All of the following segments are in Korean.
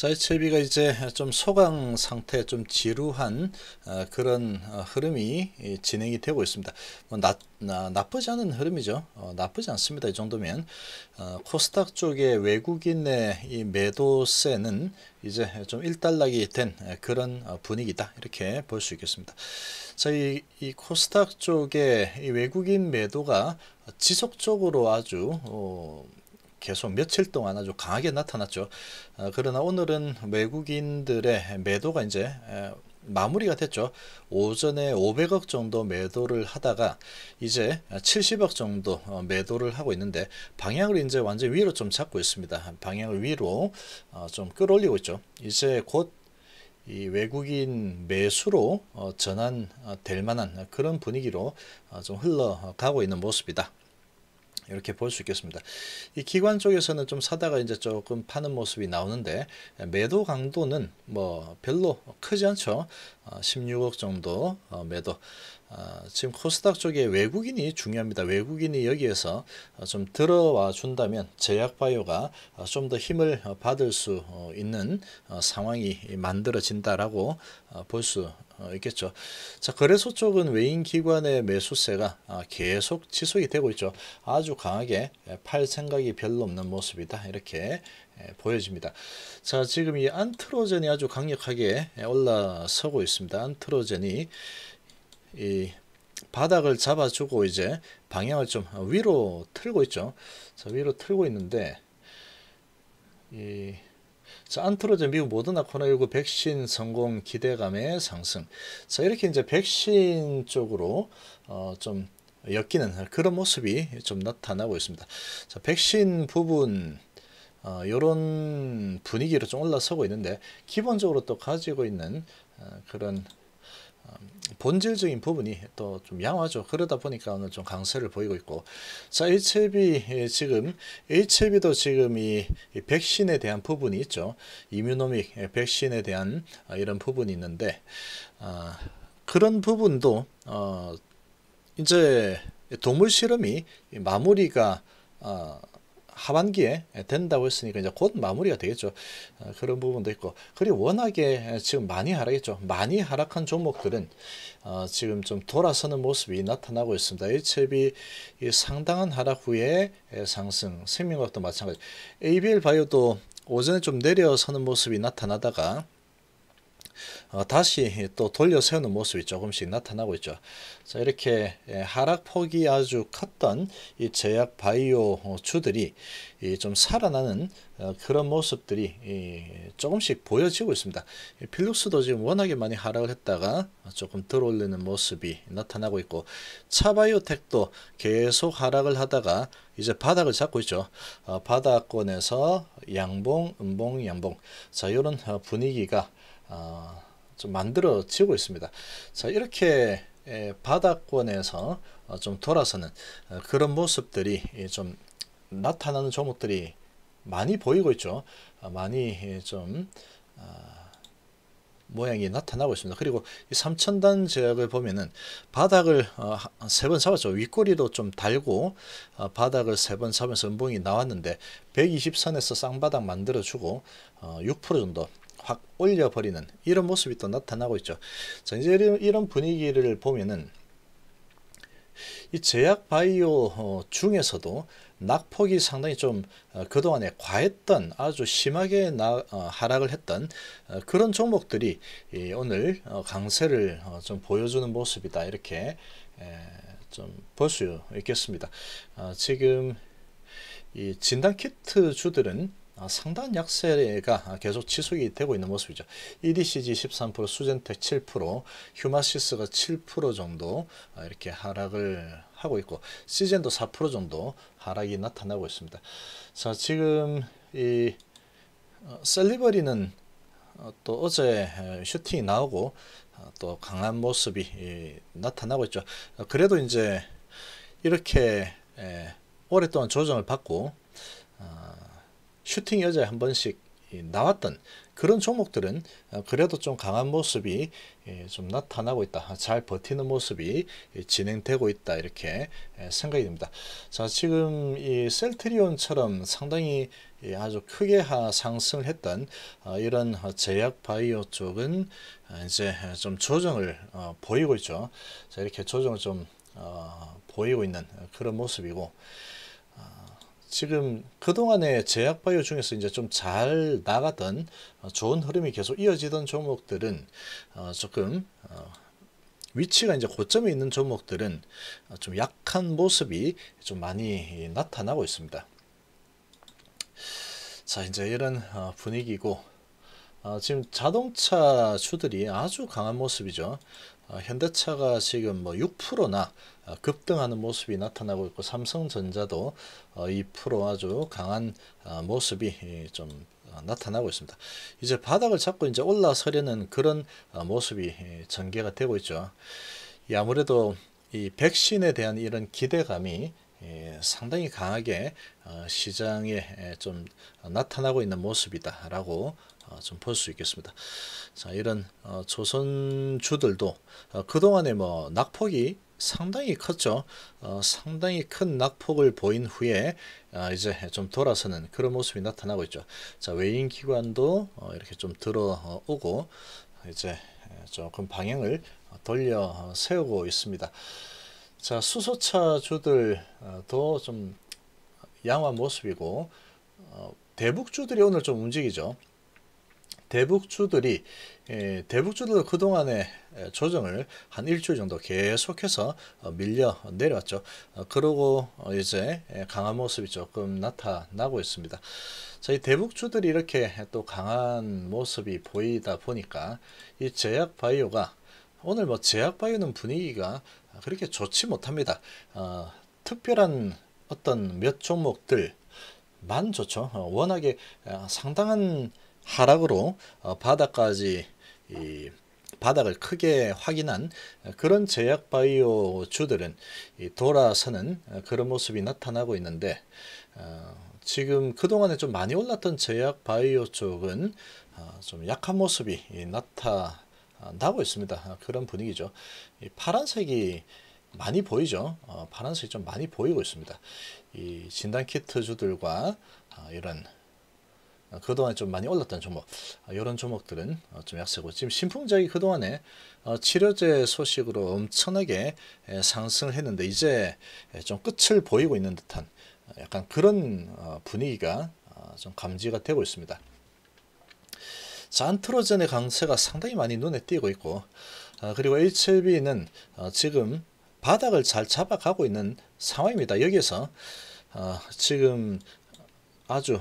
자이채비가 이제 좀 소강 상태, 좀 지루한 어, 그런 어, 흐름이 진행이 되고 있습니다. 뭐 나, 나, 나쁘지 않은 흐름이죠. 어, 나쁘지 않습니다. 이 정도면 어, 코스닥 쪽에 외국인의 이 매도세는 이제 좀 일단락이 된 그런 어, 분위기다 이렇게 볼 수 있겠습니다. 자, 이, 이 코스닥 쪽에이 외국인 매도가 지속적으로 아주 어, 계속 며칠 동안 아주 강하게 나타났죠. 어, 그러나 오늘은 외국인들의 매도가 이제 마무리가 됐죠. 오전에 500억 정도 매도를 하다가 이제 70억 정도 어, 매도를 하고 있는데 방향을 이제 완전 위로 좀 잡고 있습니다. 방향을 위로 어, 좀 끌어올리고 있죠. 이제 곧 이 외국인 매수로 전환될 만한 그런 분위기로 좀 흘러가고 있는 모습이다. 이렇게 볼 수 있겠습니다. 이 기관 쪽에서는 좀 사다가 이제 조금 파는 모습이 나오는데 매도 강도는 뭐 별로 크지 않죠. 16억 어, 정도 어, 매도. 어, 지금 코스닥 쪽에 외국인이 중요합니다. 외국인이 여기에서 좀 들어와 준다면 제약바이오가 좀 더 힘을 받을 수 있는 상황이 만들어진다라고 볼수 어, 있겠죠. 자, 거래소 쪽은 외인 기관의 매수세가 아, 계속 지속이 되고 있죠. 아주 강하게 예, 팔 생각이 별로 없는 모습이다. 이렇게 예, 보여집니다. 자, 지금 이 안트로젠이 아주 강력하게 예, 올라서고 있습니다. 안트로젠이 이 바닥을 잡아주고 이제 방향을 좀 위로 틀고 있죠. 자, 위로 틀고 있는데 이 자, 안트로제 미국 모더나 코로나19 백신 성공 기대감의 상승. 자, 이렇게 이제 백신 쪽으로 어, 좀 엮이는 그런 모습이 좀 나타나고 있습니다. 자, 백신 부분 어, 이런 분위기로 좀 올라서고 있는데 기본적으로 또 가지고 있는 어, 그런 본질적인 부분이 또 좀양화하죠 그러다 보니까 오늘 좀 강세를 보이고 있고 자 HLB 예, 지금 HLB도 지금 이 백신에 대한 부분이 있죠. 이뮤노믹 예, 백신에 대한 아, 이런 부분이 있는데 어, 그런 부분도 어, 이제 동물 실험이 마무리가 어, 하반기에 된다고 했으니까 이제 곧 마무리가 되겠죠. 어, 그런 부분도 있고 그리고 워낙에 지금 많이 하락했죠. 많이 하락한 종목들은 어, 지금 좀 돌아서는 모습이 나타나고 있습니다. HLB e 상당한 하락 후에 상승, 생명과학도 마찬가지. ABL 바이오도 오전에 좀 내려서는 모습이 나타나다가 어, 다시 또 돌려 세우는 모습이 조금씩 나타나고 있죠. 자, 이렇게 예, 하락폭이 아주 컸던 이 제약 바이오 어, 주들이 좀 살아나는 어, 그런 모습들이 조금씩 보여지고 있습니다. 필룩스도 지금 워낙에 많이 하락을 했다가 조금 들어올리는 모습이 나타나고 있고 차바이오텍도 계속 하락을 하다가 이제 바닥을 잡고 있죠. 어, 바닥권에서 양봉, 음봉, 양봉 자 이런 분위기가 어, 좀 만들어지고 있습니다. 자 이렇게 바닥권에서 어, 좀 돌아서는 어, 그런 모습들이 좀 나타나는 종목들이 많이 보이고 있죠. 어, 많이 좀 아, 모양이 나타나고 있습니다. 그리고 이 3천단 제약을 보면은 바닥을 세 번 잡았죠. 윗꼬리도 좀 달고 바닥을 세 번 잡으면서 음봉이 나왔는데 120선에서 쌍바닥 만들어주고 6% 정도 확 올려버리는 이런 모습이 또 나타나고 있죠. 자, 이제 이런, 분위기를 보면은 이 제약 바이오 어, 중에서도 낙폭이 상당히 좀 어, 그동안에 과했던 아주 심하게 나, 어, 하락을 했던 그런 종목들이 오늘 강세를 좀 보여주는 모습이다 이렇게 좀 볼 수 있겠습니다. 아, 지금 이 진단키트 주들은 아, 상단 약세가 계속 지속이 되고 있는 모습이죠. EDCG 13%, 수젠텍 7%, 휴마시스가 7% 정도 아, 이렇게 하락을 하고 있고 시젠도 4% 정도 하락이 나타나고 있습니다. 자 지금 이 어, 셀리버리는 어, 또 어제 슈팅이 나오고 아, 또 강한 모습이 나타나고 있죠. 그래도 이제 이렇게 오랫동안 조정을 받고 슈팅 여자에 한 번씩 나왔던 그런 종목들은 어, 그래도 좀 강한 모습이 예, 좀 나타나고 있다. 잘 버티는 모습이 예, 진행되고 있다. 이렇게 예, 생각이 듭니다. 자, 지금 이 셀트리온처럼 상당히 아주 크게 상승을 했던 어, 이런 제약 바이오 쪽은 어, 이제 좀 조정을 보이고 있죠. 자, 이렇게 조정을 좀 보이고 있는 그런 모습이고. 지금 그동안의 제약바이오 중에서 이제 좀 잘 나가던 어, 좋은 흐름이 계속 이어지던 종목들은 어, 조금 어, 위치가 이제 고점에 있는 종목들은 좀 약한 모습이 좀 많이 나타나고 있습니다. 자 이제 이런 분위기고 지금 자동차 주들이 아주 강한 모습이죠. 어, 현대차가 지금 뭐 6%나 어, 급등하는 모습이 나타나고 있고 삼성전자도 2% 어, 아주 강한 모습이 좀 나타나고 있습니다. 이제 바닥을 잡고 이제 올라서려는 그런 모습이 전개가 되고 있죠. 아무래도 이 백신에 대한 이런 기대감이 상당히 강하게 시장에 좀 나타나고 있는 모습이다라고 아, 좀볼 수 있겠습니다. 자, 이런 어, 조선주들도 어, 그동안에 뭐 낙폭이 상당히 컸죠. 어, 상당히 큰 낙폭을 보인 후에 어, 이제 좀 돌아서는 그런 모습이 나타나고 있죠. 자 외인 기관도 어, 이렇게 좀 들어오고 이제 조금 방향을 돌려 세우고 있습니다. 자 수소차 주들도 어, 좀 양화 모습이고 대북주들이 오늘 좀 움직이죠. 대북주들이 예, 대북주들 그동안에 조정을 한 일주일 정도 계속해서 어, 밀려 내려왔죠. 어, 그러고 이제 예, 강한 모습이 조금 나타나고 있습니다. 저희 대북주들이 이렇게 또 강한 모습이 보이다 보니까 이 제약바이오가 오늘 뭐 제약바이오는 분위기가 그렇게 좋지 못합니다. 어, 특별한 어떤 몇 종목들 만 좋죠. 어, 워낙에 상당한 하락으로 어, 바닥까지 바닥을 크게 확인한 그런 제약 바이오 주들은 돌아서는 어, 그런 모습이 나타나고 있는데 어, 지금 그동안에 좀 많이 올랐던 제약 바이오 쪽은 좀 약한 모습이 나타나고 있습니다. 그런 분위기죠. 파란색이 많이 보이죠. 파란색이 좀 많이 보이고 있습니다. 이 진단키트주들과 이런 아, 그동안 좀 많이 올랐던 종목 이런 아, 종목들은 어, 좀 약세고 지금 신풍작이 그동안에 어, 치료제 소식으로 엄청나게 상승을 했는데 이제 좀 끝을 보이고 있는 듯한 어, 약간 그런 분위기가 좀 감지가 되고 있습니다. 잔트로젠의 강세가 상당히 많이 눈에 띄고 있고 아, 그리고 HLB는 지금 바닥을 잘 잡아가고 있는 상황입니다. 여기에서 지금 아주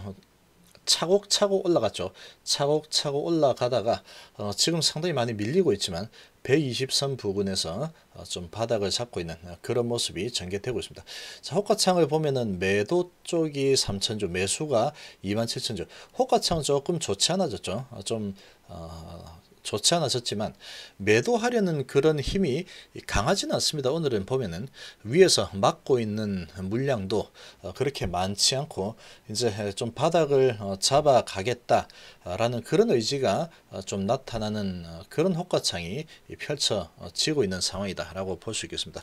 차곡차곡 올라갔죠. 차곡차곡 올라가다가 어, 지금 상당히 많이 밀리고 있지만 123 부근에서 어, 좀 바닥을 잡고 있는 어, 그런 모습이 전개되고 있습니다. 자, 호가창을 보면은 매도 쪽이 3천주 매수가 2 7 0 0 0주 호가창 조금 좋지 않아졌죠. 어, 좀 어, 좋지 않았었지만 매도하려는 그런 힘이 강하지는 않습니다. 오늘은 보면은 위에서 막고 있는 물량도 어, 그렇게 많지 않고 이제 좀 바닥을 어, 잡아 가겠다라는 그런 의지가 어, 좀 나타나는 그런 호가창이 펼쳐지고 있는 상황이다라고 볼 수 있겠습니다.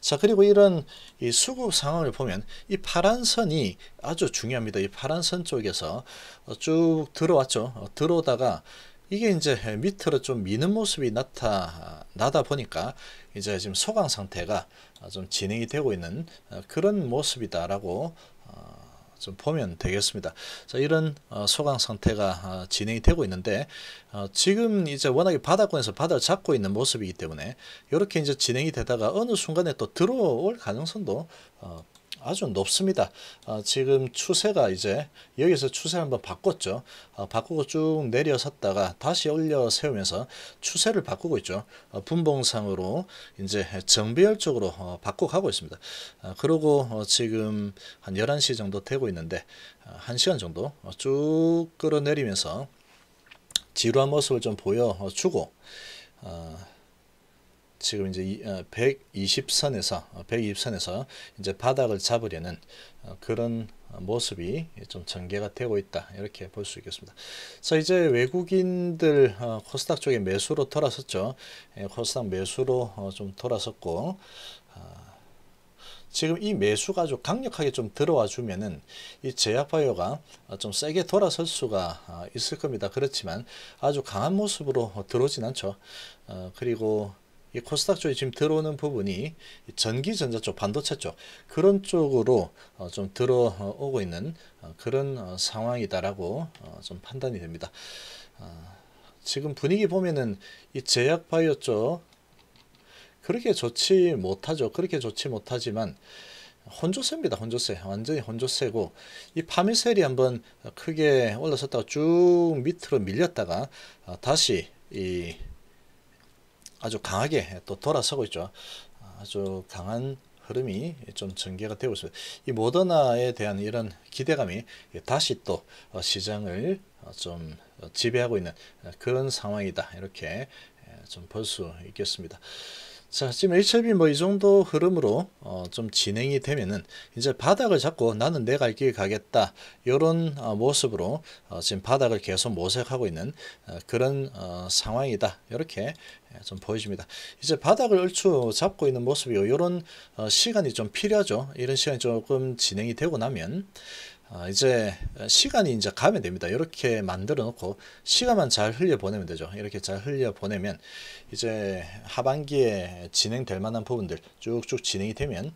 자 그리고 이런 이 수급 상황을 보면 이 파란 선이 아주 중요합니다. 이 파란 선 쪽에서 쭉 들어왔죠. 들어오다가 이게 이제 밑으로 좀 미는 모습이 나타나다 보니까 이제 지금 소강 상태가 좀 진행이 되고 있는 어, 그런 모습이다라고 어, 좀 보면 되겠습니다. 자, 이런 어, 소강 상태가 진행이 되고 있는데 지금 이제 워낙에 바다권에서 바다를 잡고 있는 모습이기 때문에 이렇게 이제 진행이 되다가 어느 순간에 또 들어올 가능성도 아주 높습니다. 어, 지금 추세가 이제 여기서 추세 한번 바꿨죠. 어, 바꾸고 쭉 내려섰다가 다시 올려 세우면서 추세를 바꾸고 있죠. 어, 분봉상으로 이제 정비열 쪽으로 어, 바꿔가고 있습니다. 어, 그러고 어, 지금 한 11시 정도 되고 있는데 어, 1시간 정도 어, 쭉 끌어내리면서 지루한 모습을 좀 보여주고 어, 지금 이제 120선에서 어, 120선에서 어, 이제 바닥을 잡으려는 어, 그런 모습이 좀 전개가 되고 있다 이렇게 볼 수 있겠습니다. 자 이제 외국인들 코스닥 쪽에 매수로 돌아섰죠. 예, 코스닥 매수로 좀 돌아섰고 아, 지금 이 매수가 아주 강력하게 좀 들어와 주면은 이 제약바이오가 좀 세게 돌아설 수가 있을 겁니다. 그렇지만 아주 강한 모습으로 들어오진 않죠. 그리고 이 코스닥 쪽에 지금 들어오는 부분이 전기전자 쪽, 반도체 쪽 그런 쪽으로 어, 좀 들어오고 있는 어, 그런 어, 상황이다라고 좀 판단이 됩니다. 지금 분위기 보면은 이 제약바이오 쪽 그렇게 좋지 못하죠. 그렇게 좋지 못하지만 혼조세입니다. 혼조세. 완전히 혼조세고 이 파미셀이 한번 크게 올라섰다가 쭉 밑으로 밀렸다가 다시 이 아주 강하게 또 돌아서고 있죠. 아주 강한 흐름이 좀 전개가 되고 있습니다. 이 모더나에 대한 이런 기대감이 다시 또 시장을 좀 지배하고 있는 그런 상황이다. 이렇게 좀 볼 수 있겠습니다. 자 지금 HLB 뭐 이 정도 흐름으로 어, 좀 진행이 되면은 이제 바닥을 잡고 나는 내가 길 가겠다 이런 어, 모습으로 어, 지금 바닥을 계속 모색하고 있는 어, 그런 어, 상황이다 이렇게 예, 좀 보여집니다 이제 바닥을 얼추 잡고 있는 모습이요 이런 어, 시간이 좀 필요하죠 이런 시간이 조금 진행이 되고 나면 아, 이제 시간이 이제 가면 됩니다. 이렇게 만들어 놓고 시간만 잘 흘려 보내면 되죠. 이렇게 잘 흘려 보내면 이제 하반기에 진행될 만한 부분들 쭉쭉 진행이 되면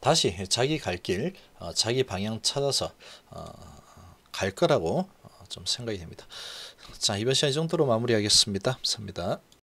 다시 자기 갈 길, 어, 자기 방향 찾아서 어, 갈 거라고 어, 좀 생각이 됩니다. 자 이번 시간 이 정도로 마무리하겠습니다. 감사합니다.